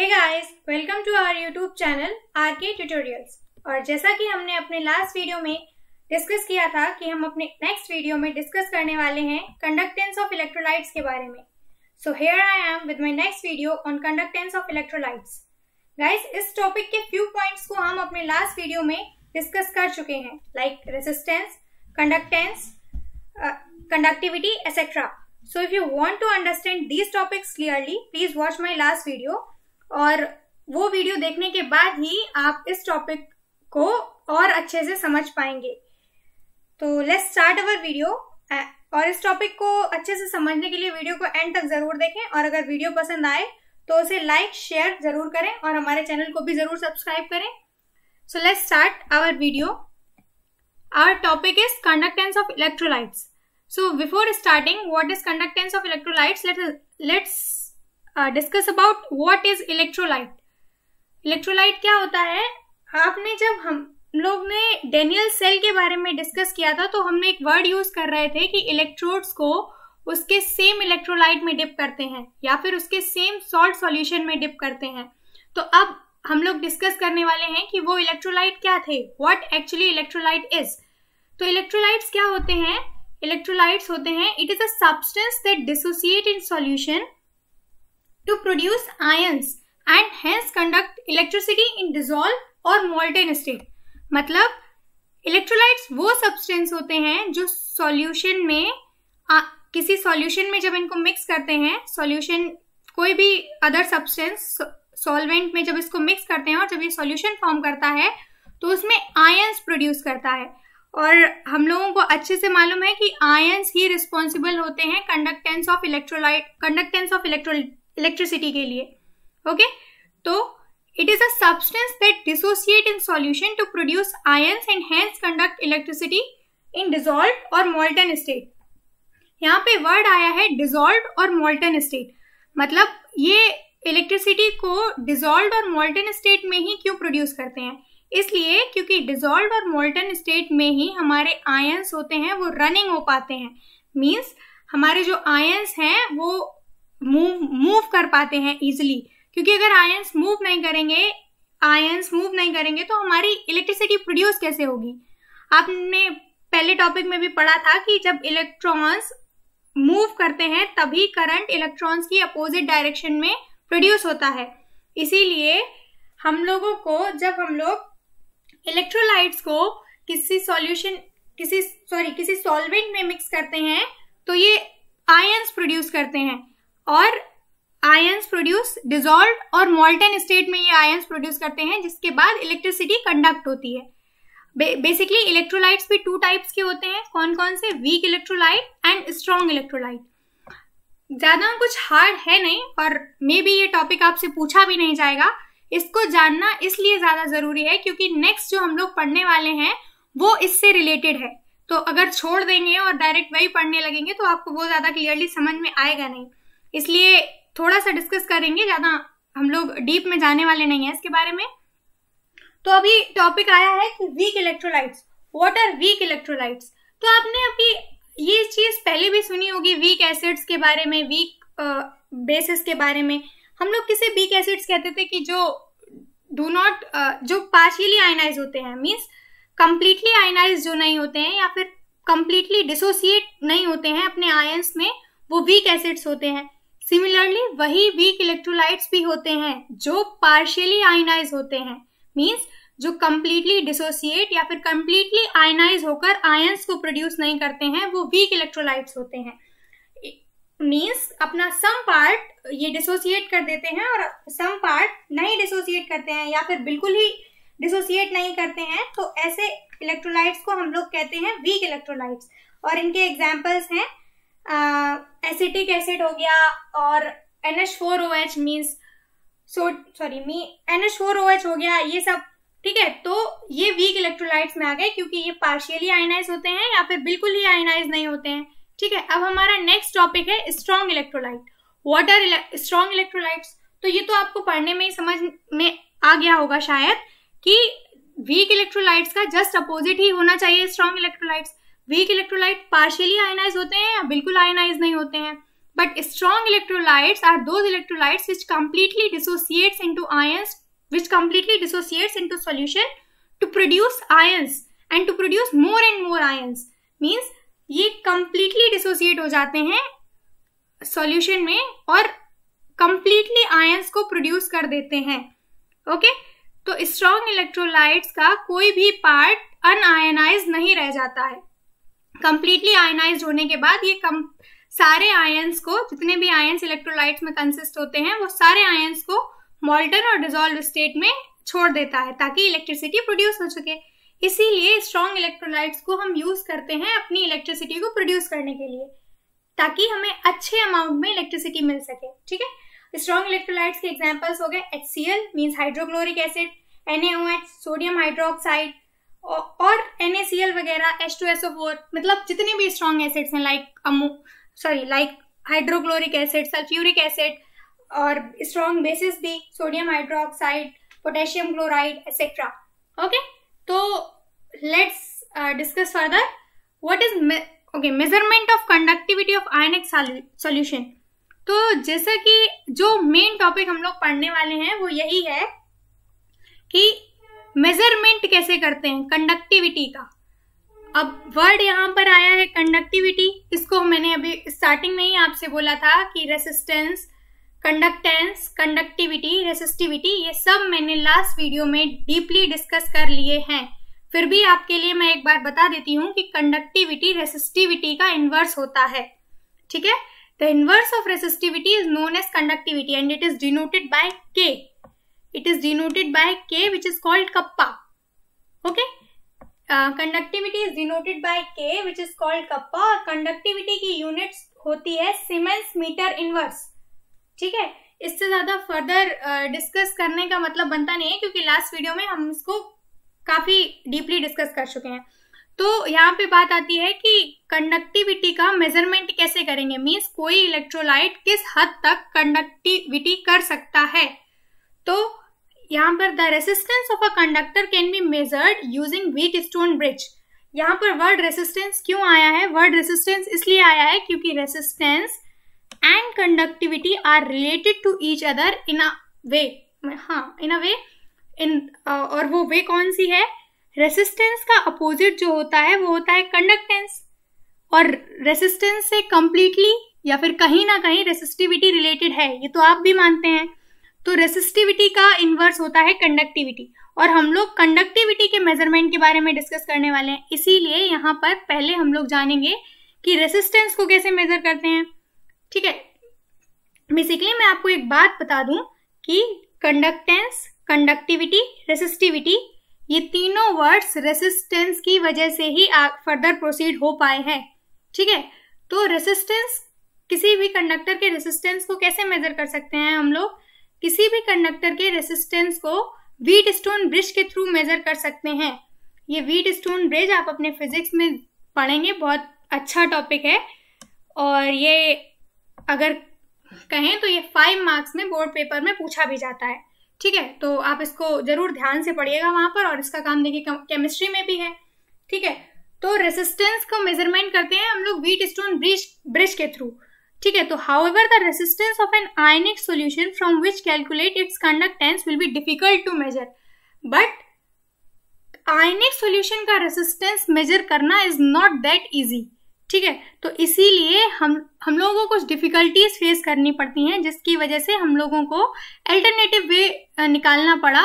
Hey guys welcome to our YouTube channel R K tutorials और जैसा कि हमने अपने लास्ट वीडियो में डिस्कस किया था कि हम अपने नेक्स्ट वीडियो में डिस्कस करने वाले हैं कंडक्टेंस ऑफ इलेक्ट्रोलाइट्स के बारे में so here I am with my next video on conductance of electrolytes guys इस टॉपिक के फ्यू पॉइंट्स को हम अपने लास्ट वीडियो में डिस्कस कर चुके हैं like resistance conductance conductivity etcetera so if you want to understand these topics clearly please watch my last video और वो वीडियो देखने के बाद ही आप इस टॉपिक को और अच्छे से समझ पाएंगे तो लेट्स स्टार्ट अवर वीडियो और इस टॉपिक को अच्छे से समझने के लिए वीडियो को एंड तक जरूर देखें और अगर वीडियो पसंद आए तो उसे लाइक शेयर जरूर करें और हमारे चैनल को भी जरूर सब्सक्राइब करें so let's start our video our topic is conductance of electrolytes so before starting what is conductance of electrolytes let's discuss about what is electrolyte electrolyte क्या होता है आपने जब हम लोग ने डेनियल सेल के बारे में डिस्कस किया था तो हमने एक वर्ड यूज कर रहे थे कि इलेक्ट्रोड्स को उसके सेम इलेक्ट्रोलाइट में डिप करते हैं या फिर उसके सेम सॉल्ट सॉल्यूशन में डिप करते हैं तो अब हम लोग डिस्कस करने वाले हैं कि वो इलेक्ट्रोलाइट क्या थे व्हाट एक्चुअली इलेक्ट्रोलाइट इज तो इलेक्ट्रोलाइट्स क्या होते हैं इलेक्ट्रोलाइट्स होते हैं it is a substance that dissociate in solution to produce ions and hence conduct electricity in dissolved or molten state मतलब इलेक्ट्रोलाइट्स वो सब्सटेंस होते हैं जो सॉल्यूशन में आ, किसी सॉल्यूशन में जब इनको मिक्स करते हैं सॉल्यूशन कोई भी अदर सब्सटेंस सॉल्वेंट में जब इसको मिक्स करते हैं और जब ये सॉल्यूशन फॉर्म करता है तो उसमें आयंस प्रोड्यूस करता है और हम लोगों को अच्छे से मालूम है कि आयंस ही रिस्पॉन्सिबल होते हैं conductance of electrolyte conductance of electrolyte electricity के लिए ओके तो it is a substance that dissociate in solution to produce ions and hence conduct electricity in dissolved और मोल्टन स्टेट यहाँ पे वर्ड आया है डिजॉल्व और मोल्टन स्टेट मतलब ये इलेक्ट्रिसिटी को डिजॉल्व और मोल्टन स्टेट में ही क्यों प्रोड्यूस करते हैं इसलिए क्योंकि डिजॉल्व और मोल्टन स्टेट में ही हमारे आयंस होते हैं वो रनिंग हो पाते हैं मीन्स हमारे जो आयंस हैं वो मूव मूव कर पाते हैं इजिली क्योंकि अगर आयंस मूव नहीं करेंगे आयंस मूव नहीं करेंगे तो हमारी इलेक्ट्रिसिटी प्रोड्यूस कैसे होगी आपने पहले टॉपिक में भी पढ़ा था कि जब इलेक्ट्रॉन्स मूव करते हैं तभी करंट इलेक्ट्रॉन्स की अपोजिट डायरेक्शन में प्रोड्यूस होता है इसीलिए हम लोगों को जब हम लोग इलेक्ट्रोलाइट्स को किसी सॉल्यूशन किसी सॉरी किसी सॉल्वेंट में मिक्स करते हैं तो ये आयंस प्रोड्यूस करते हैं और आयंस प्रोड्यूस डिजोल्व और मोल्टेन स्टेट में ये आयंस प्रोड्यूस करते हैं जिसके बाद इलेक्ट्रिसिटी कंडक्ट होती है बेसिकली इलेक्ट्रोलाइट्स भी टू टाइप्स के होते हैं कौन कौन से weak electrolyte and strong electrolyte ज्यादा कुछ हार्ड है नहीं और मे बी ये टॉपिक आपसे पूछा भी नहीं जाएगा इसको जानना इसलिए ज्यादा जरूरी है क्योंकि नेक्स्ट जो हम लोग पढ़ने वाले हैं वो इससे रिलेटेड है तो अगर छोड़ देंगे और डायरेक्ट वही पढ़ने लगेंगे तो आपको वो ज्यादा क्लियरली समझ में आएगा नहीं इसलिए थोड़ा सा डिस्कस करेंगे ज़्यादा हम लोग डीप में जाने वाले नहीं है इसके बारे में तो अभी टॉपिक आया है कि weak electrolytes what are weak electrolytes तो आपने अभी ये चीज पहले भी सुनी होगी वीक एसिड्स के बारे में वीक बेसिस के बारे में हम लोग किसे वीक एसिड्स कहते थे कि जो डू नॉट जो पार्शियली आयनाइज होते हैं मीन्स कंप्लीटली आयनाइज जो नहीं होते हैं या फिर कंप्लीटली डिसोसिएट नहीं होते हैं अपने आयन्स में वो वीक एसिड्स होते हैं सिमिलरली वही वीक इलेक्ट्रोलाइट्स भी होते हैं जो पार्शियली आयनाइज होते हैं मीन्स जो कम्प्लीटली डिसोसिएट या फिर कम्प्लीटली आयनाइज होकर आयंस को प्रोड्यूस नहीं करते हैं वो वीक इलेक्ट्रोलाइट्स होते हैं मीन्स अपना सम पार्ट ये डिसोसिएट कर देते हैं और सम पार्ट नहीं डिसोसिएट करते हैं या फिर बिल्कुल ही डिसोसिएट नहीं करते हैं तो ऐसे इलेक्ट्रोलाइट्स को हम लोग कहते हैं वीक इलेक्ट्रोलाइट्स और इनके एग्जाम्पल्स हैं एसिटिक एसिड हो गया और N H four O H means so sorry me N H four O H हो गया ये सब ठीक है तो ये वीक इलेक्ट्रोलाइट्स में आ गए क्योंकि ये पार्शियली आयनाइज होते हैं या फिर बिल्कुल ही आयनाइज नहीं होते हैं ठीक है अब हमारा नेक्स्ट टॉपिक है strong electrolyte what are strong electrolytes तो ये तो आपको पढ़ने में ही समझ में आ गया होगा शायद कि वीक इलेक्ट्रोलाइट्स का जस्ट अपोजिट ही होना चाहिए strong electrolytes weak electrolyte partially ionise होते हैं या बिल्कुल आयनाइज नहीं होते हैं but strong electrolyte are those electrolytes which completely dissociates into ions which completely dissociates into solution to produce ions and to produce more and more आय means ये completely dissociate हो जाते हैं सोल्यूशन में और कम्प्लीटली आयन्स को produce कर देते हैं ओके तो स्ट्रॉन्ग इलेक्ट्रोलाइट का कोई भी पार्ट अनआयनाइज नहीं रह जाता है कंप्लीटली आयनाइज होने के बाद ये कम सारे आयन्स को जितने भी आयन्स इलेक्ट्रोलाइट्स में कंसिस्ट होते हैं वो सारे आयन्स को मोल्टन और डिजॉल्व स्टेट में छोड़ देता है ताकि इलेक्ट्रिसिटी प्रोड्यूस हो सके इसीलिए स्ट्रॉन्ग इलेक्ट्रोलाइट्स को हम यूज करते हैं अपनी इलेक्ट्रिसिटी को प्रोड्यूस करने के लिए ताकि हमें अच्छे अमाउंट में इलेक्ट्रिसिटी मिल सके ठीक है स्ट्रॉन्ग इलेक्ट्रोलाइट्स के एग्जाम्पल्स हो गए H C L means hydrochloric acid N sodium hydroxide और एन वगैरह H two S O four मतलब जितने भी स्ट्रॉन्ग एसिड्स हैं लाइक अमो sorry like hydrochloric acid sulphuric acid और स्ट्रॉन्ग बेसिस भी sodium hydroxide potassium chloride etcetera okay तो let's discuss further what is okay measurement of conductivity of ionic solution तो जैसा कि जो मेन टॉपिक हम लोग पढ़ने वाले हैं वो यही है कि मेजरमेंट कैसे करते हैं कंडक्टिविटी का अब वर्ड यहाँ पर आया है कंडक्टिविटी इसको मैंने अभी स्टार्टिंग में ही आपसे बोला था कि रेसिस्टेंस कंडक्टेंस कंडक्टिविटी रेसिस्टिविटी ये सब मैंने लास्ट वीडियो में डीपली डिस्कस कर लिए हैं फिर भी आपके लिए मैं एक बार बता देती हूँ कि कंडक्टिविटी रेसिस्टिविटी का इन्वर्स होता है ठीक है the inverse of resistivity is known as conductivity and it is denoted by K it is denoted by K which is called kappa. Okay. Uh, conductivity is denoted by K which is called kappa और conductivity ki units होती है siemens metre inverse ठीक है इससे ज्यादा further discuss uh, करने का मतलब बनता नहीं है क्योंकि लास्ट वीडियो में हम इसको काफी डीपली डिस्कस कर चुके हैं तो यहाँ पे बात आती है कि कंडक्टिविटी का मेजरमेंट कैसे करेंगे मीन्स कोई इलेक्ट्रोलाइट किस हद तक कंडक्टिविटी कर सकता है तो यहाँ पर the resistance of a conductor can be measured using Wheatstone bridge यहाँ पर वर्ड रेसिस्टेंस क्यों आया है वर्ड रेसिस्टेंस इसलिए आया है क्योंकि resistance and conductivity are related to each other in a way हाँ इन अ वे इन और वो वे कौन सी है रेसिस्टेंस का अपोजिट जो होता है वो होता है कंडक्टेंस और रेसिस्टेंस से कंप्लीटली या फिर कहीं ना कहीं रेसिस्टिविटी रिलेटेड है ये तो आप भी मानते हैं तो रेसिस्टिविटी का इन्वर्स होता है कंडक्टिविटी और हम लोग कंडक्टिविटी के मेजरमेंट के बारे में डिस्कस करने वाले हैं इसीलिए यहाँ पर पहले हम लोग जानेंगे कि रेसिस्टेंस को कैसे मेजर करते हैं ठीक है बेसिकली मैं आपको एक बात बता दूं कि कंडक्टेंस कंडक्टिविटी रेसिस्टिविटी ये तीनों वर्ड्स रेसिस्टेंस की वजह से ही फर्दर प्रोसीड हो पाए हैं ठीक है तो रेसिस्टेंस किसी भी कंडक्टर के रेसिस्टेंस को कैसे मेजर कर सकते हैं हम लोग किसी भी कंडक्टर के रेसिस्टेंस को वीट स्टोन ब्रिज के थ्रू मेजर कर सकते हैं ये वीट स्टोन ब्रिज आप अपने फिजिक्स में पढ़ेंगे बहुत अच्छा टॉपिक है और ये अगर कहें तो ये फाइव मार्क्स में बोर्ड पेपर में पूछा भी जाता है ठीक है तो आप इसको जरूर ध्यान से पढ़िएगा वहां पर और इसका काम देखिए केमिस्ट्री में भी है ठीक है तो रेसिस्टेंस को मेजरमेंट करते हैं हम लोग वीट स्टोन ब्रिज ब्रिज के थ्रू ठीक है तो however the resistance of an ionic solution from which calculate its conductance will be difficult to measure but ionic solution का रेसिस्टेंस मेजर करना इज नॉट दैट इजी ठीक है तो इसीलिए हम हम लोगों को कुछ डिफिकल्टीज फेस करनी पड़ती हैं जिसकी वजह से हम लोगों को अल्टरनेटिव वे निकालना पड़ा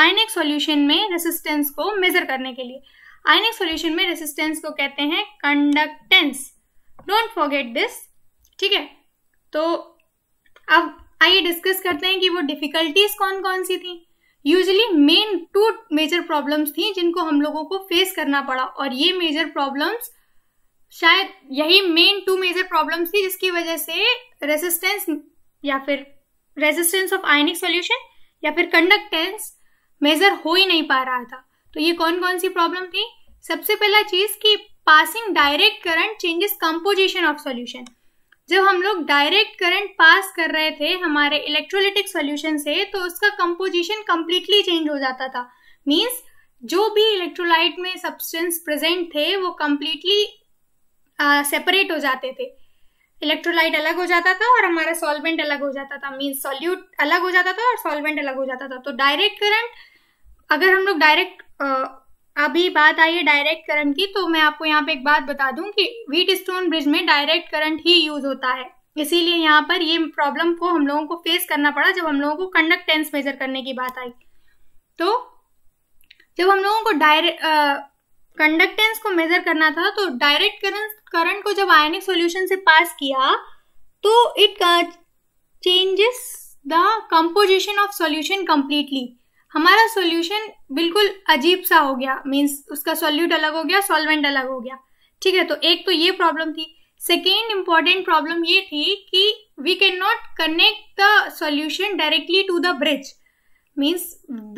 आयनिक सॉल्यूशन में रेसिस्टेंस को मेजर करने के लिए आयनिक सॉल्यूशन में रेसिस्टेंस को कहते हैं कंडक्टेंस डोंट फॉरगेट दिस ठीक है तो अब आइए डिस्कस करते हैं कि वो डिफिकल्टीज कौन कौन सी थी usually main two major problems थी जिनको हम लोगों को फेस करना पड़ा और ये मेजर प्रॉब्लम्स शायद यही मेन टू मेजर प्रॉब्लम्स थी जिसकी वजह से रेजिस्टेंस या फिर रेजिस्टेंस ऑफ आयनिक सोल्यूशन या फिर कंडक्टेंस मेजर हो ही नहीं पा रहा था तो ये कौन कौन सी प्रॉब्लम थी सबसे पहला चीज कि passing direct current changes composition of solution जब हम लोग डायरेक्ट करंट पास कर रहे थे हमारे इलेक्ट्रोलिटिक सॉल्यूशन से तो उसका कंपोजिशन कम्प्लीटली चेंज हो जाता था मींस जो भी इलेक्ट्रोलाइट में सब्सटेंस प्रेजेंट थे वो कम्प्लीटली सेपरेट हो जाते थे इलेक्ट्रोलाइट अलग हो जाता था और हमारा सॉल्वेंट अलग हो जाता था मीन्स सॉल्यूट अलग हो जाता था और सॉल्वेंट अलग हो जाता था तो डायरेक्ट करंट अगर हम लोग डायरेक्ट अभी बात आई है डायरेक्ट करंट की तो मैं आपको यहाँ पे एक बात बता दूं कि व्हीट स्टोन ब्रिज में डायरेक्ट करंट ही यूज होता है इसीलिए यहाँ पर ये प्रॉब्लम को हम लोगों को फेस करना पड़ा जब हम लोगों को कंडक्टेंस मेजर करने की बात आई तो जब हम लोगों को डायरेक्ट कंडक्टेंस को मेजर करना था तो डायरेक्ट करंट करंट को जब आयनिक सॉल्यूशन से पास किया तो it changes the composition of solution completely हमारा सॉल्यूशन बिल्कुल अजीब सा हो गया मींस उसका सॉल्यूट अलग हो गया सॉल्वेंट अलग हो गया ठीक है तो एक तो ये प्रॉब्लम थी सेकेंड इम्पॉर्टेंट प्रॉब्लम ये थी कि we can not connect the solution directly to the bridge means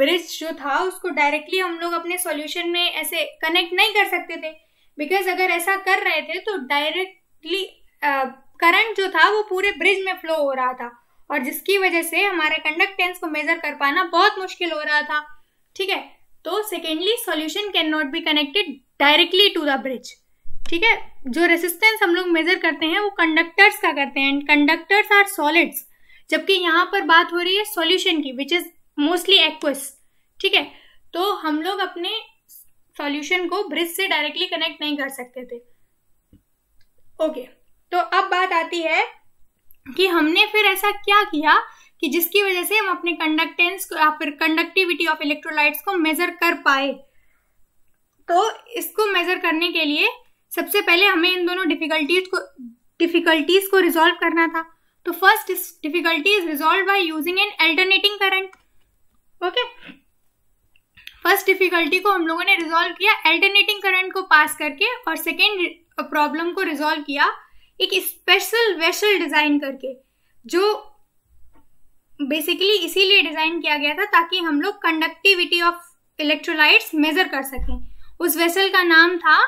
bridge जो था उसको डायरेक्टली हम लोग अपने सॉल्यूशन में ऐसे कनेक्ट नहीं कर सकते थे बिकॉज अगर ऐसा कर रहे थे तो डायरेक्टली करंट uh, जो था वो पूरे ब्रिज में फ्लो हो रहा था और जिसकी वजह से हमारे कंडक्टेंस को मेजर कर पाना बहुत मुश्किल हो रहा था ठीक है तो secondly solution can not be connected directly to the bridge ठीक है जो रेसिस्टेंस हम लोग मेजर करते हैं वो कंडक्टर्स का करते हैं एंड कंडक्टर्स आर सॉलिड्स जबकि यहाँ पर बात हो रही है सॉल्यूशन की विच इज मोस्टली एक्वस ठीक है तो हम लोग अपने सॉल्यूशन को ब्रिज से डायरेक्टली कनेक्ट नहीं कर सकते थे ओके okay, तो अब बात आती है कि हमने फिर ऐसा क्या किया कि जिसकी वजह से हम अपने कंडक्टेंस को या फिर कंडक्टिविटी ऑफ इलेक्ट्रोलाइट्स को मेजर कर पाए तो इसको मेजर करने के लिए सबसे पहले हमें इन दोनों डिफिकल्टीज को डिफिकल्टीज को रिजोल्व करना था तो first difficulty is resolve by using an alternating current okay first difficulty को हम लोगों ने रिजोल्व किया अल्टरनेटिंग करंट को पास करके और सेकेंड प्रॉब्लम को रिजोल्व किया एक स्पेशल वेसल डिज़ाइन करके जो बेसिकली इसीलिए डिज़ाइन किया गया था ताकि हम लोग कंडक्टिविटी ऑफ इलेक्ट्रोलाइट्स मेज़र कर सकें उस वेसल का नाम था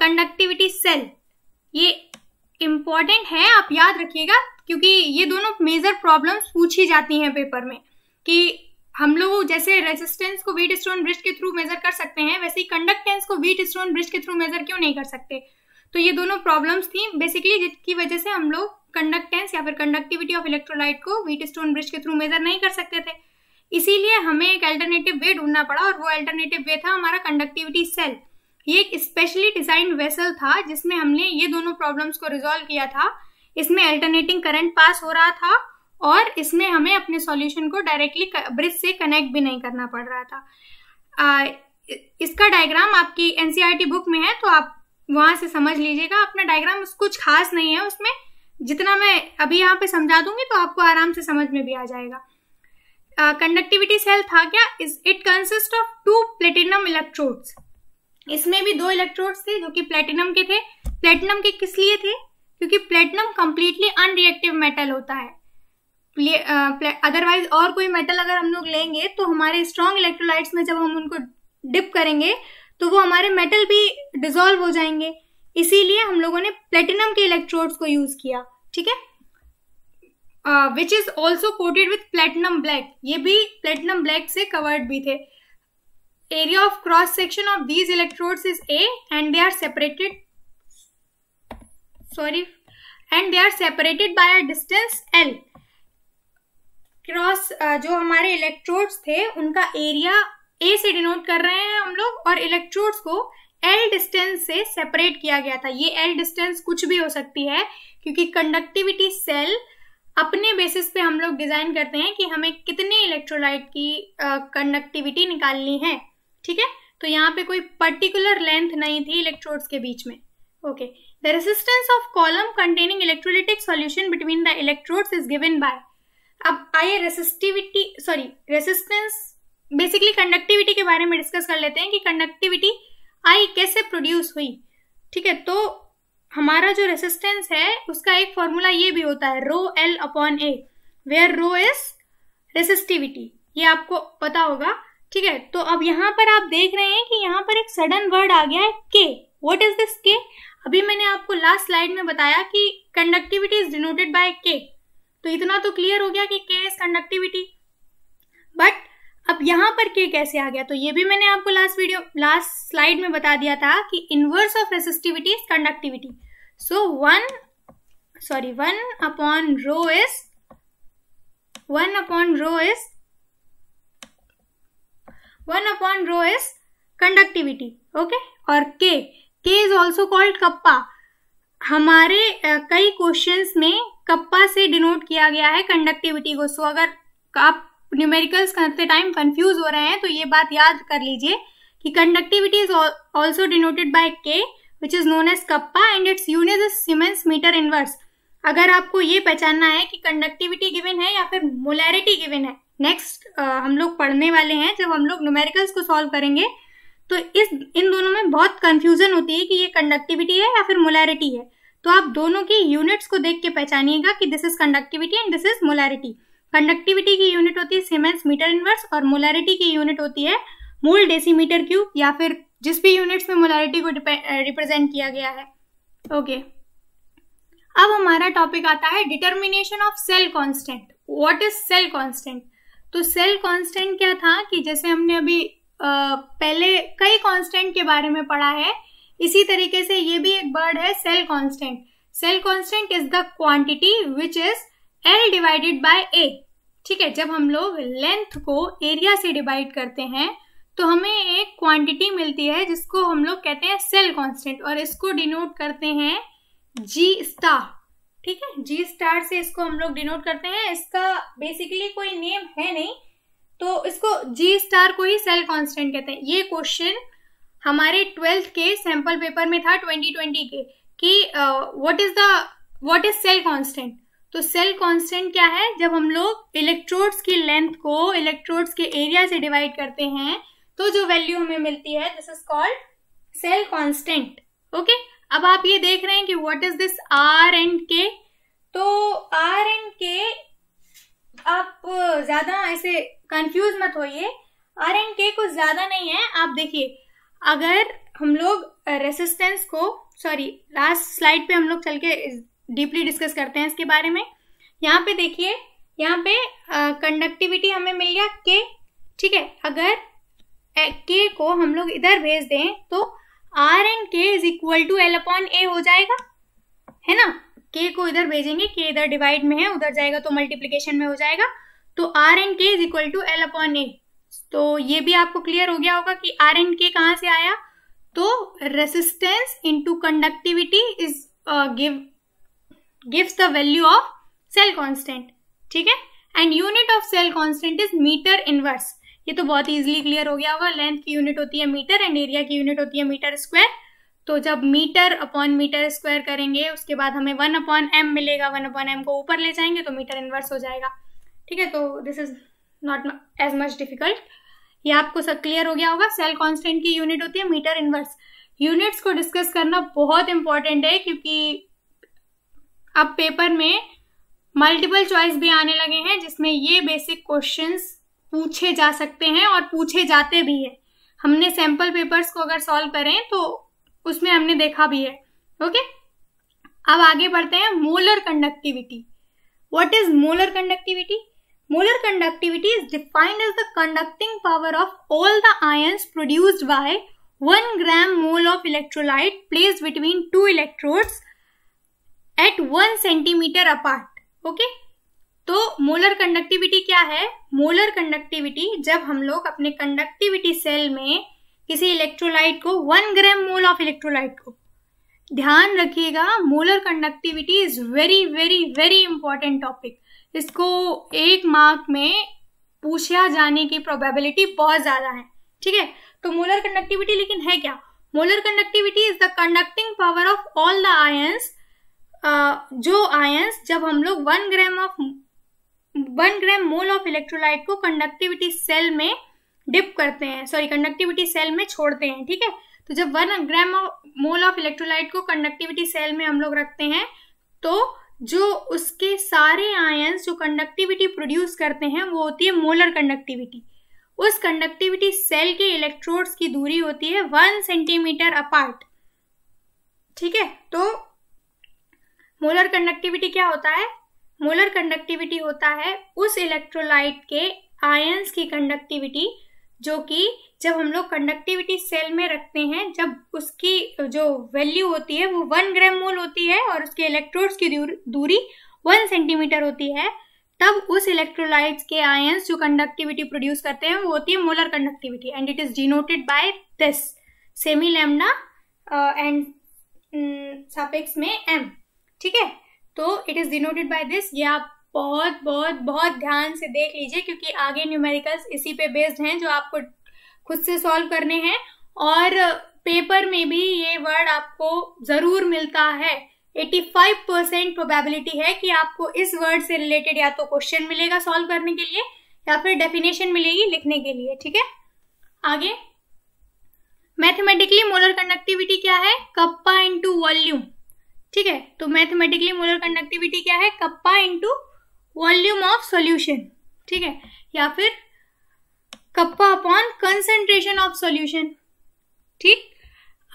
कंडक्टिविटी uh, सेल ये इम्पॉर्टेंट है आप याद रखिएगा क्योंकि ये दोनों मेजर प्रॉब्लम्स पूछी जाती हैं पेपर में कि हम लोग जैसे रेजिस्टेंस को वीट स्टोन ब्रिज के थ्रू मेजर कर सकते हैं वैसे ही कंडक्टेंस को वीट स्टोन ब्रिज के थ्रू मेजर क्यों नहीं कर सकते तो ये दोनों प्रॉब्लम्स थी बेसिकली जिसकी वजह से हम लोग कंडक्टेंस या फिर कंडक्टिविटी ऑफ इलेक्ट्रोलाइट को व्हीट स्टोन ब्रिज के थ्रू मेजर नहीं कर सकते थे इसीलिए हमें एक अल्टरनेटिव वे ढूंढना पड़ा और वो अल्टरनेटिव वे था हमारा कंडक्टिविटी सेल ये एक स्पेशली डिजाइन वेसल था जिसमें हमने ये दोनों प्रॉब्लम्स को रिजोल्व किया था इसमें अल्टरनेटिंग करंट पास हो रहा था और इसमें हमें अपने सॉल्यूशन को डायरेक्टली ब्रिज से कनेक्ट भी नहीं करना पड़ रहा था आ, इसका डायग्राम आपकी एनसीईआरटी बुक e में है तो आप वहां से समझ लीजिएगा अपना डायग्राम कुछ खास नहीं है उसमें जितना मैं अभी यहाँ पे समझा दूंगी तो आपको आराम से समझ में भी आ जाएगा कंडक्टिविटी सेल था क्या it consist of two platinum electrodes इसमें भी दो इलेक्ट्रोड्स थे जो कि प्लेटिनम के थे प्लेटिनम के किस लिए थे क्योंकि प्लेटिनम कंप्लीटली अनरिएक्टिव मेटल होता है अदरवाइज और कोई मेटल अगर हम लोग लेंगे तो हमारे स्ट्रॉन्ग इलेक्ट्रोलाइट्स में जब हम उनको डिप करेंगे तो वो हमारे मेटल भी डिजोल्व हो जाएंगे इसीलिए हम लोगों ने प्लेटिनम के इलेक्ट्रोड्स को यूज किया ठीक है which is also coated with platinum black ये भी प्लेटिनम ब्लैक से कवर्ड भी थे area of cross section of these electrode is A and they are separated sorry and they are separated by distance L cross जो हमारे electrodes थे उनका area A से डिनोट कर रहे हैं हम लोग और इलेक्ट्रोड्स को एल डिस्टेंस से सेपरेट किया गया था ये एल डिस्टेंस कुछ भी हो सकती है क्योंकि कंडक्टिविटी सेल अपने बेसिस पे हम लोग डिजाइन करते हैं कि हमें कितने इलेक्ट्रोलाइट की कंडक्टिविटी निकालनी है ठीक है तो यहाँ पे कोई पर्टिकुलर लेंथ नहीं थी इलेक्ट्रोड्स के बीच में okay the resistance of column containing electrolytic solution between the electrodes is given by अब आइए resistivity sorry resistance basically conductivity के बारे में डिस्कस कर लेते हैं कि कंडक्टिविटी आई कैसे प्रोड्यूस हुई ठीक है तो हमारा जो रेसिस्टेंस है उसका एक फॉर्मूला ये भी होता है rho L upon A where rho is resistivity ये आपको पता होगा ठीक है तो अब यहाँ पर आप देख रहे हैं कि यहाँ पर एक सडन वर्ड आ गया है के वट इज दिस के अभी मैंने आपको लास्ट स्लाइड में बताया कि कंडक्टिविटी इज डिनोटेड बाय के तो इतना तो क्लियर हो गया कि के इज कंडक्टिविटी बट अब यहाँ पर के कैसे आ गया तो ये भी मैंने आपको लास्ट वीडियो लास्ट स्लाइड में बता दिया था कि inverse of resistivity is conductivity so one sorry one upon rho is one upon rho is one upon rho is conductivity okay और के के इज ऑल्सो कॉल्ड कप्पा हमारे कई क्वेश्चंस में कप्पा से डिनोट किया गया है कंडक्टिविटी को सो so, अगर आप न्यूमेरिकल्स करते टाइम कंफ्यूज हो रहे हैं तो ये बात याद कर लीजिए कि conductivity is also denoted by K which is known as kappa and its units is siemens metre inverse अगर आपको ये पहचानना है कि कंडक्टिविटी गिवन है या फिर मोलैरिटी गिवन है नेक्स्ट uh, हम लोग पढ़ने वाले हैं जब हम लोग न्यूमेरिकल्स को सॉल्व करेंगे तो इस इन दोनों में बहुत कंफ्यूजन होती है कि ये कंडक्टिविटी है या फिर मोलैरिटी है तो आप दोनों की यूनिट्स को देख के पहचानिएगा कि this is conductivity and this is molarity conductivity की यूनिट होती है सीमेंस मीटर इनवर्स और मोलैरिटी की यूनिट होती है मूल डेसीमीटर क्यूब या फिर जिस भी यूनिट्स में मोलैरिटी को रिप्रेजेंट किया गया है ओके okay. अब हमारा टॉपिक आता है determination of cell constant what is cell constant तो सेल कांस्टेंट क्या था कि जैसे हमने अभी आ, पहले कई कांस्टेंट के बारे में पढ़ा है इसी तरीके से ये भी एक वर्ड है cell constant cell constant is the quantity which is L divided by A ठीक है जब हम लोग लेंथ को एरिया से डिवाइड करते हैं तो हमें एक क्वांटिटी मिलती है जिसको हम लोग कहते हैं सेल कांस्टेंट और इसको डिनोट करते हैं जी स्टार ठीक है जी स्टार से इसको हम लोग डिनोट करते हैं इसका बेसिकली कोई नेम है नहीं तो इसको जी स्टार को ही सेल कांस्टेंट कहते हैं ये क्वेश्चन हमारे ट्वेल्थ के सैंपल पेपर में था ट्वेंटी के कि what is the what is cell constant तो सेल कांस्टेंट क्या है जब हम लोग इलेक्ट्रोड्स की लेंथ को इलेक्ट्रोड्स के एरिया से डिवाइड करते हैं तो जो वैल्यू हमें मिलती है this is called cell constant okay अब आप ये देख रहे हैं कि what is this R and K तो आर एंड के आप ज्यादा ऐसे कंफ्यूज मत होइए आर एंड के कुछ ज्यादा नहीं है आप देखिए अगर हम लोग रेसिस्टेंस को सॉरी लास्ट स्लाइड पे हम लोग चल के डीपली डिस्कस करते हैं इसके बारे में यहाँ पे देखिए यहाँ पे कंडक्टिविटी हमें मिल गया के ठीक है अगर के को हम लोग इधर भेज दें तो R and K is equal to L upon A हो जाएगा है ना के को इधर भेजेंगे के इधर डिवाइड में है उधर जाएगा तो मल्टीप्लीकेशन में हो जाएगा तो R and K is equal to L upon A तो ये भी आपको क्लियर हो गया होगा कि आर एंड के कहाँ से आया तो resistance into conductivity is give gives the value of cell constant ठीक है and unit of cell constant is metre inverse ये तो बहुत ईजिली क्लियर हो गया होगा लेंथ की यूनिट होती है मीटर एंड एरिया की यूनिट होती है मीटर स्क्वायर तो जब मीटर अपॉन मीटर स्क्वायर करेंगे उसके बाद हमें वन अपॉन एम मिलेगा वन अपॉन एम को ऊपर ले जाएंगे तो मीटर इनवर्स हो जाएगा ठीक है तो this is not as much difficult ये आपको सब क्लियर हो गया होगा सेल कॉन्स्टेंट की यूनिट होती है मीटर इनवर्स यूनिट्स को डिस्कस करना बहुत इंपॉर्टेंट है क्योंकि अब पेपर में मल्टीपल चॉइस भी आने लगे हैं जिसमें ये बेसिक क्वेश्चन पूछे जा सकते हैं और पूछे जाते भी है हमने सैम्पल पेपर्स को अगर सॉल्व करें तो उसमें हमने देखा भी है ओके अब आगे बढ़ते हैं molar conductivity what is molar conductivity molar conductivity is defined as the conducting power of all the ions produced by one gram mole of electrolyte place between two electrodes at one centimetre apart okay तो molar conductivity क्या है molar conductivity जब हम लोग अपने conductivity cell में किसी electrolyte को one gram mole of electrolyte को ध्यान रखिएगा molar conductivity is very very very important topic इसको एक मार्क में पूछा जाने की प्रोबेबिलिटी बहुत ज्यादा है ठीक है तो मोलर कंडक्टिविटी लेकिन है क्या molar conductivity is the conducting power of all the ions जो आयंस जब हम लोग one gram of one gram mole of electrolyte को कंडक्टिविटी सेल में डिप करते हैं सॉरी कंडक्टिविटी सेल में छोड़ते हैं ठीक है तो जब one gram mole of electrolyte को कंडक्टिविटी सेल में हम लोग रखते हैं तो जो उसके सारे आयंस जो कंडक्टिविटी प्रोड्यूस करते हैं वो होती है मोलर कंडक्टिविटी उस कंडक्टिविटी सेल के इलेक्ट्रोड्स की दूरी होती है वन सेंटीमीटर अपार्ट ठीक है तो मोलर कंडक्टिविटी क्या होता है मोलर कंडक्टिविटी होता है उस इलेक्ट्रोलाइट के आयंस की कंडक्टिविटी जो कि जब हम लोग कंडक्टिविटी सेल में रखते हैं जब उसकी जो वैल्यू होती है वो वन ग्राम मोल होती है और उसके इलेक्ट्रोड्स की दूरी वन सेंटीमीटर होती है तब उस इलेक्ट्रोलाइट के आयंस जो कंडक्टिविटी प्रोड्यूस करते हैं वो होती है molar conductivity and it is denoted by this सेमी लेमना एंड सापेक्स में एम ठीक है तो it is denoted by this ये आप बहुत बहुत बहुत ध्यान से देख लीजिए क्योंकि आगे न्यूमेरिकल्स इसी पे बेस्ड हैं जो आपको खुद से सॉल्व करने हैं और पेपर में भी ये वर्ड आपको जरूर मिलता है 85 परसेंट प्रोबेबिलिटी है कि आपको इस वर्ड से रिलेटेड या तो क्वेश्चन मिलेगा सॉल्व करने के लिए या फिर डेफिनेशन मिलेगी लिखने के लिए ठीक है आगे मैथमेटिकली मोलर कंडक्टिविटी क्या है कप्पा इंटू वॉल्यूम ठीक है तो मैथमेटिकली मोलर कंडक्टिविटी क्या है kappa into volume of solution ठीक है या फिर kappa upon concentration of solution ठीक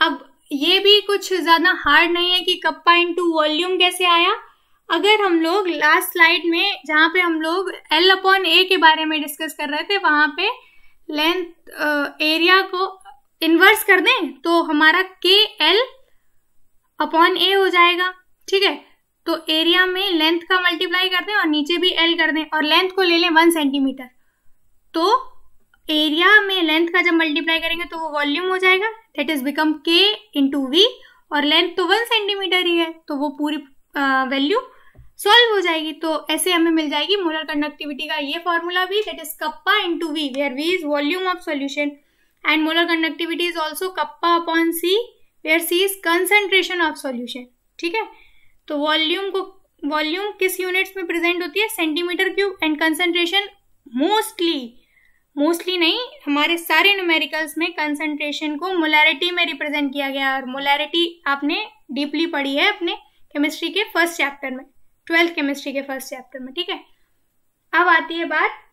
अब ये भी कुछ ज्यादा हार्ड नहीं है कि कप्पा इंटू वॉल्यूम कैसे आया अगर हम लोग लास्ट स्लाइड में जहाँ पे हम लोग एल अपॉन ए के बारे में डिस्कस कर रहे थे वहां पे लेंथ एरिया को इन्वर्स कर दें तो हमारा के एल अपॉन ए हो जाएगा ठीक है तो एरिया में लेंथ का मल्टीप्लाई कर दें और नीचे भी एल कर दें और लेंथ को ले लें वन सेंटीमीटर तो एरिया में लेंथ का जब मल्टीप्लाई करेंगे तो वो वॉल्यूम हो जाएगा that is become K into V और लेंथ तो वन सेंटीमीटर ही है तो वो पूरी वैल्यू सॉल्व हो जाएगी तो ऐसे हमें मिल जाएगी मोलर कंडक्टिविटी का ये फॉर्मूला भी that is kappa into V where V is volume of solution and molar conductivity is also kappa upon C C is concentration of solution ठीक है तो वॉल्यूम को वॉल्यूम किस यूनिट्स में प्रेजेंट होती है centimetre cube and concentration mostly mostly नहीं हमारे सारे न्यूमेरिकल्स में कंसेंट्रेशन को मोलैरिटी में रिप्रेजेंट किया गया और मोलैरिटी आपने डीपली पढ़ी है अपने केमिस्ट्री के फर्स्ट चैप्टर में ट्वेल्थ केमिस्ट्री के फर्स्ट चैप्टर में ठीक है अब आती है बात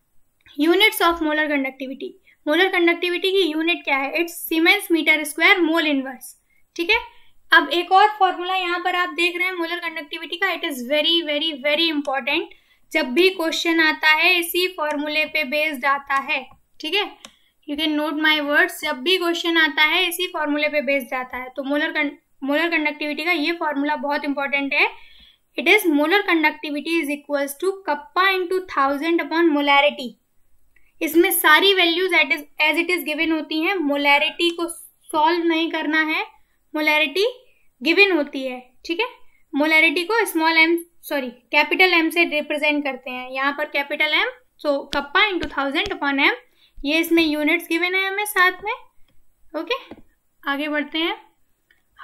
units of molar conductivity molar conductivity की यूनिट क्या है it's siemens metre square mole inverse ठीक है अब एक और फॉर्मूला यहाँ पर आप देख रहे हैं मोलर कंडक्टिविटी का it is very very very important जब भी क्वेश्चन आता है इसी फॉर्मूले पे बेस्ड आता है ठीक है you can note my words जब भी क्वेश्चन आता है इसी फॉर्मूले पे बेस्ड आता है तो मोलर मोलर कंडक्टिविटी का ये फॉर्मूला बहुत इंपॉर्टेंट है it is molar conductivity is equals to kappa into thousand upon molarity इसमें सारी values at is as it is given होती हैं मोलैरिटी को सॉल्व नहीं करना है मोलैरिटी गिविन होती है ठीक है मोलैरिटी को small M sorry capital M से रिप्रेजेंट करते हैं यहाँ पर capital M so kappa into thousand upon M ये इसमें यूनिट्स गिवेन है हमें साथ में ओके आगे बढ़ते हैं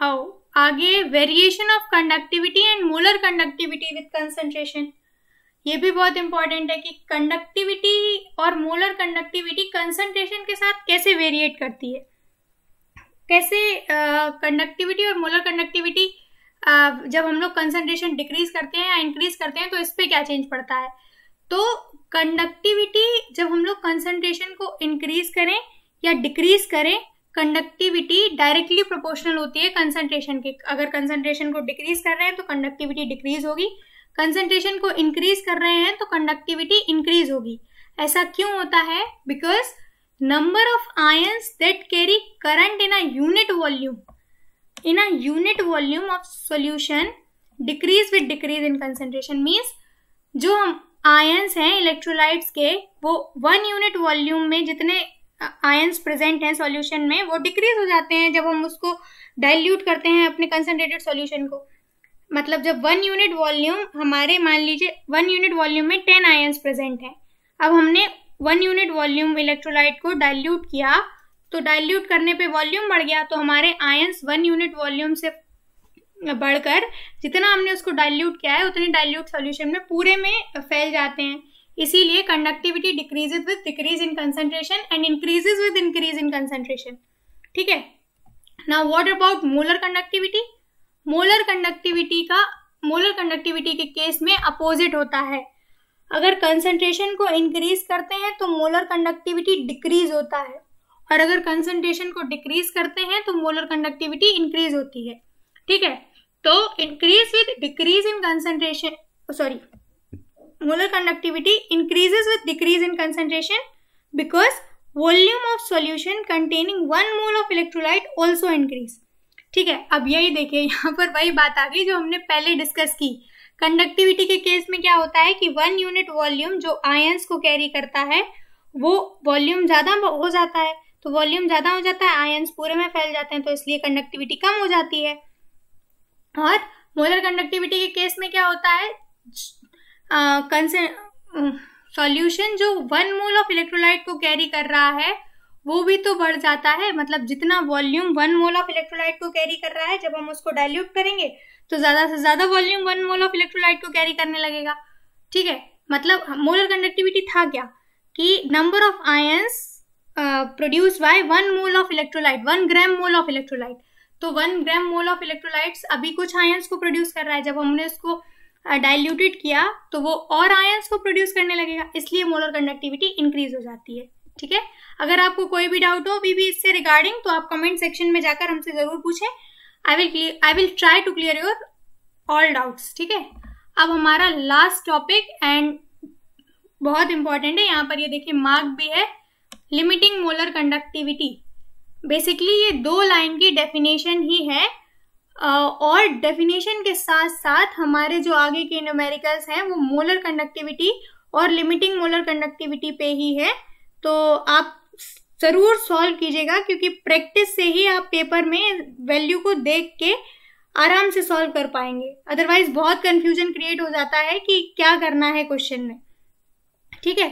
हाउ आगे variation of conductivity and molar conductivity with concentration ये भी बहुत इंपॉर्टेंट है कि कंडक्टिविटी और मोलर कंडक्टिविटी कंसनट्रेशन के साथ कैसे वेरिएट करती है कैसे कंडक्टिविटी और मोलर कंडक्टिविटी जब हम लोग कंसनट्रेशन डिक्रीज करते हैं या इंक्रीज करते हैं तो इस पर क्या चेंज पड़ता है तो कंडक्टिविटी जब हम लोग कंसनट्रेशन को इंक्रीज करें या डिक्रीज करें कंडक्टिविटी डायरेक्टली प्रोपोर्शनल होती है कंसेंट्रेशन के अगर कंसनट्रेशन को डिक्रीज कर रहे हैं तो कंडक्टिविटी डिक्रीज होगी कंसेंट्रेशन को इंक्रीज कर रहे हैं तो कंडक्टिविटी इंक्रीज होगी ऐसा क्यों होता है because number of ions that carry current in a unit volume in a unit volume of solution decrease with decrease in concentration means जो हम आयंस हैं इलेक्ट्रोलाइट्स के वो वन यूनिट वॉल्यूम में जितने आयंस प्रेजेंट हैं सॉल्यूशन में वो डिक्रीज हो जाते हैं जब हम उसको डाइल्यूट करते हैं अपने कंसनट्रेटेड सॉल्यूशन को मतलब जब वन यूनिट वॉल्यूम हमारे मान लीजिए वन यूनिट वॉल्यूम में टेन आयंस प्रेजेंट हैं अब हमने वन यूनिट वॉल्यूम इलेक्ट्रोलाइट को डाइल्यूट किया तो डाइल्यूट करने पे वॉल्यूम बढ़ गया तो हमारे आयंस वन यूनिट वॉल्यूम से बढ़कर जितना हमने उसको डाइल्यूट किया है उतने डाइल्यूट सॉल्यूशन में पूरे में फैल जाते हैं इसीलिए conductivity decreases with decrease in concentration and increases with increase in concentration ठीक है ना what about molar conductivity molar conductivity का मोलर कंडक्टिविटी के केस में अपोजिट होता है अगर कंसंट्रेशन को इंक्रीज करते हैं तो मोलर कंडक्टिविटी डिक्रीज होता है और अगर कंसंट्रेशन को डिक्रीज करते हैं तो मोलर कंडक्टिविटी इंक्रीज होती है ठीक है तो increase with decrease in concentration sorry molar conductivity increases with decrease in concentration because volume of solution containing one mole of electrolyte also increase ठीक है अब यही देखिए यहाँ पर वही बात आ गई जो हमने पहले डिस्कस की कंडक्टिविटी के केस में क्या होता है कि वन यूनिट वॉल्यूम जो आयंस को कैरी करता है वो वॉल्यूम ज़्यादा हो जाता है तो वॉल्यूम ज़्यादा हो जाता है आयंस पूरे में फैल जाते हैं तो इसलिए कंडक्टिविटी कम हो जाती है और मोलर कंडक्टिविटी के केस में क्या होता है सॉल्यूशन जो वन मोल ऑफ इलेक्ट्रोलाइट को कैरी कर रहा है वो भी तो बढ़ जाता है मतलब जितना volume one mole of electrolyte को कैरी कर रहा है जब हम उसको डाइल्यूट करेंगे तो ज्यादा से ज्यादा volume one mole of electrolyte को कैरी करने लगेगा ठीक है मतलब मोलर कंडक्टिविटी था क्या कि number of ions produce by one mole of electrolyte one gram mole of electrolyte तो one gram mole of electrolytes अभी कुछ आयंस को प्रोड्यूस कर रहा है जब हमने उसको डायल्यूटेड uh, किया तो वो और आयंस को प्रोड्यूस करने लगेगा इसलिए मोलर कंडक्टिविटी इंक्रीज हो जाती है ठीक है अगर आपको कोई भी डाउट हो अभी भी इससे रिगार्डिंग तो आप कमेंट सेक्शन में जाकर हमसे जरूर पूछें I will clear I will try to clear your all doubts ठीक है अब हमारा लास्ट टॉपिक एंड बहुत इंपॉर्टेंट है यहाँ पर ये देखिए मार्क भी है लिमिटिंग मोलर कंडक्टिविटी बेसिकली ये दो लाइन की डेफिनेशन ही है और डेफिनेशन के साथ साथ हमारे जो आगे के न्यूमेरिकल्स हैं वो मोलर कंडक्टिविटी और लिमिटिंग मोलर कंडक्टिविटी पे ही है तो आप ज़रूर सॉल्व कीजिएगा क्योंकि प्रैक्टिस से ही आप पेपर में वैल्यू को देख के आराम से सॉल्व कर पाएंगे अदरवाइज बहुत कंफ्यूजन क्रिएट हो जाता है कि क्या करना है क्वेश्चन में ठीक है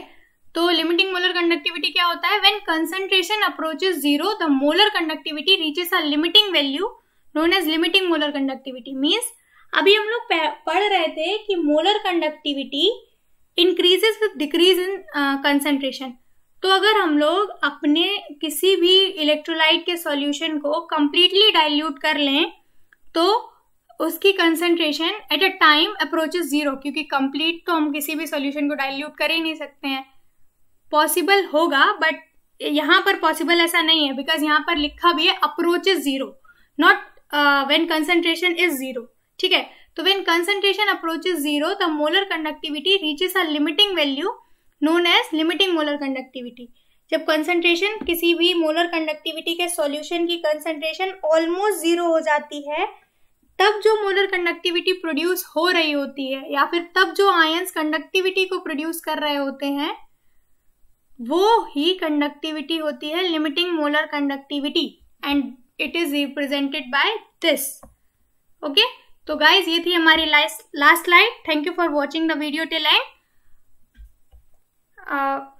तो लिमिटिंग मोलर कंडक्टिविटी क्या होता है when concentration approaches zero the molar conductivity reaches a limiting value known as limiting molar conductivity means अभी हम लोग पढ़ रहे थे कि molar conductivity increases with decrease in concentration तो अगर हम लोग अपने किसी भी इलेक्ट्रोलाइट के सॉल्यूशन को कम्प्लीटली डाइल्यूट कर लें तो उसकी concentration at a time approaches zero क्योंकि कंप्लीट तो हम किसी भी सॉल्यूशन को डाइल्यूट कर ही नहीं सकते हैं पॉसिबल होगा बट यहां पर पॉसिबल ऐसा नहीं है बिकॉज यहां पर लिखा भी है approaches zero not when concentration is zero ठीक है तो when concentration approaches zero the molar conductivity reaches a limiting value known as limiting molar conductivity जब कंसंट्रेशन किसी भी मोलर कंडक्टिविटी के सॉल्यूशन की कंसंट्रेशन ऑलमोस्ट जीरो हो जाती है तब जो मोलर कंडक्टिविटी प्रोड्यूस हो रही होती है या फिर तब जो आयंस कंडक्टिविटी को प्रोड्यूस कर रहे होते हैं वो ही कंडक्टिविटी होती है limiting molar conductivity and it is represented by this okay तो गाइज ये थी हमारी last last thank you for watching the video till end uh,